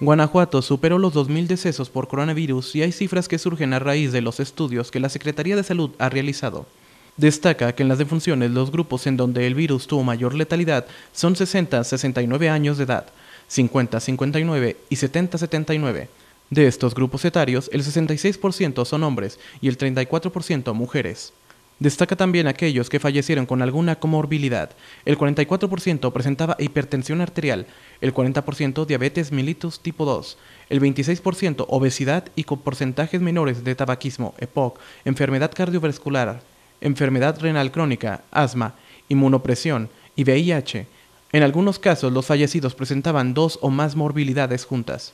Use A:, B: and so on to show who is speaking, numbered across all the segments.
A: Guanajuato superó los 2.000 decesos por coronavirus y hay cifras que surgen a raíz de los estudios que la Secretaría de Salud ha realizado. Destaca que en las defunciones los grupos en donde el virus tuvo mayor letalidad son 60-69 años de edad, 50-59 y 70-79. De estos grupos etarios, el 66% son hombres y el 34% mujeres. Destaca también aquellos que fallecieron con alguna comorbilidad. El 44% presentaba hipertensión arterial, el 40% diabetes mellitus tipo 2, el 26% obesidad y con porcentajes menores de tabaquismo, EPOC, enfermedad cardiovascular, enfermedad renal crónica, asma, inmunopresión y VIH. En algunos casos los fallecidos presentaban dos o más morbilidades juntas.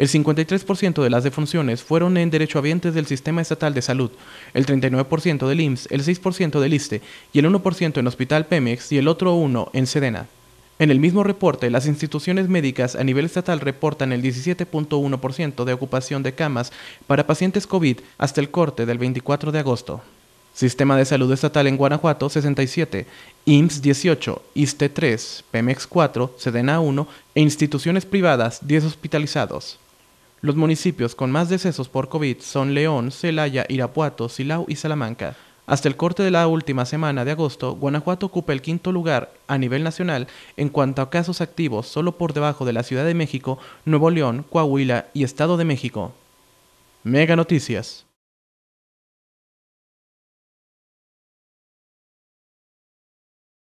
A: El 53% de las defunciones fueron en derechohabientes del Sistema Estatal de Salud, el 39% del IMSS, el 6% del ISTE y el 1% en Hospital Pemex y el otro 1% en Sedena. En el mismo reporte, las instituciones médicas a nivel estatal reportan el 17.1% de ocupación de camas para pacientes COVID hasta el corte del 24 de agosto. Sistema de Salud Estatal en Guanajuato 67, IMSS 18, ISTE 3, PEMEX 4, SEDENA 1 e instituciones privadas 10 hospitalizados. Los municipios con más decesos por COVID son León, Celaya, Irapuato, Silao y Salamanca. Hasta el corte de la última semana de agosto, Guanajuato ocupa el quinto lugar a nivel nacional en cuanto a casos activos, solo por debajo de la Ciudad de México, Nuevo León, Coahuila y Estado de México. Mega Noticias.